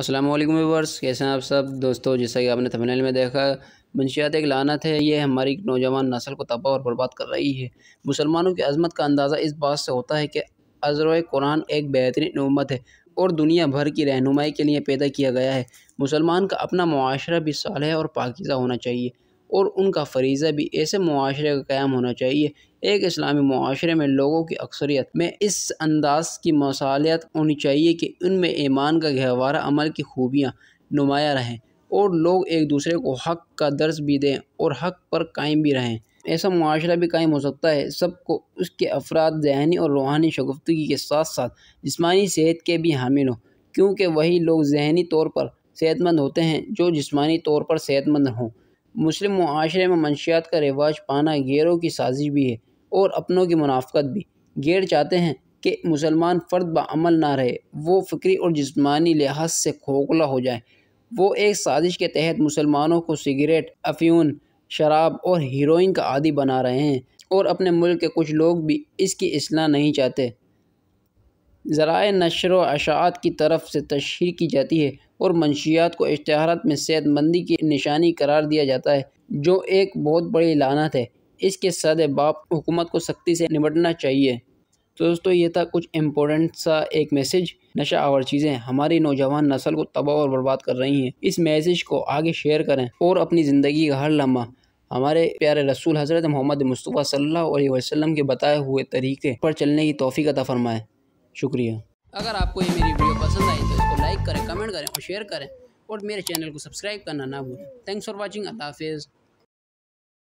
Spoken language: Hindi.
अस्सलाम वालेकुम व्यूवर्स कैसे हैं आप सब दोस्तों जैसा कि आपने थंबनेल में देखा मंशियात एक लानत है ये हमारी नौजवान नस्ल को तबाह और बर्बाद कर रही है मुसलमानों की अजमत का अंदाज़ा इस बात से होता है कि अजर कुरान एक बेहतरीन उम्मत है और दुनिया भर की रहनुमाई के लिए पैदा किया गया है मुसलमान का अपना माशरा भी साल और पाकिज़ा होना चाहिए और उनका फरीज़ा भी ऐसे मुआरे का क़्याम होना चाहिए एक इस्लामी माशरे में लोगों की अक्सरियत में इस अंदाज की मसालियत होनी चाहिए कि उनमें ईमान का गहवारा अमल की खूबियाँ नुमाया रहें और लोग एक दूसरे को हक का दर्ज भी दें और हक पर कायम भी रहें ऐसा माशरा भी कायम हो सकता है सबको उसके अफराद जहनी और रूहानी शगुफ्तगी के साथ साथ जिसमानी सेहत के भी हामिल हों क्योंकि वही लोग जहनी तौर पर सेहतमंद होते हैं जो जिसमानी तौर पर सेहतमंद हों मुस्लिम माशरे में मनशियात का रिवाज पाना गैरों की साजिश भी है और अपनों की मुनाफ़त भी गैर चाहते हैं कि मुसलमान फ़र्द बमल ना रहे वो फ़िक्री और जिसमानी लिहाज से खोखला हो जाए वो एक साजिश के तहत मुसलमानों को सिगरेट अफ्यून शराब और हीरोइन का आदि बना रहे हैं और अपने मुल्क के कुछ लोग भी इसकी असलाह नहीं चाहते ज़राए नशर व अशात की तरफ से तशहर की जाती है और मंशियात को इश्तहारत में सेहतमंदी की निशानी करार दिया जाता है जो एक बहुत बड़ी लानत है इसके सदे बाप हुकूमत को सख्ती से निपटना चाहिए तो दोस्तों ये था कुछ इम्पोर्टेंट सा एक मैसेज नशा आवर चीज़ें हमारी नौजवान नस्ल को तबाह और बर्बाद कर रही हैं इस मैसेज को आगे शेयर करें और अपनी ज़िंदगी का हर लम्हा हमारे प्यारे रसूल हज़रत मोहम्मद मुस्तफ़ा सल्ला वसलम के बताए हुए तरीके पर चलने की तोफ़ी अता फ़रमाएँ शुक्रिया अगर आपको ये मेरी वीडियो पसंद आई तो इसको लाइक करें कमेंट करें और शेयर करें और मेरे चैनल को सब्सक्राइब करना ना भूलें थैंक्स फॉर वॉचिंग अल्लाह हाफिज़